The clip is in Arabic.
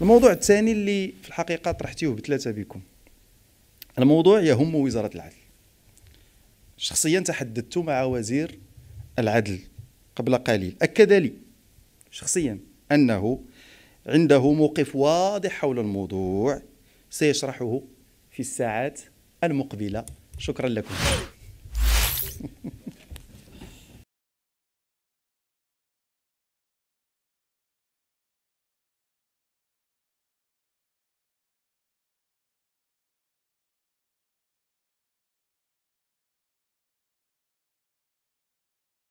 الموضوع الثاني اللي في الحقيقه طرحتيه بثلاثه بكم الموضوع يهم وزاره العدل شخصيا تحدثت مع وزير العدل قبل قليل اكد لي شخصيا انه عنده موقف واضح حول الموضوع سيشرحه في الساعات المقبله شكرا لكم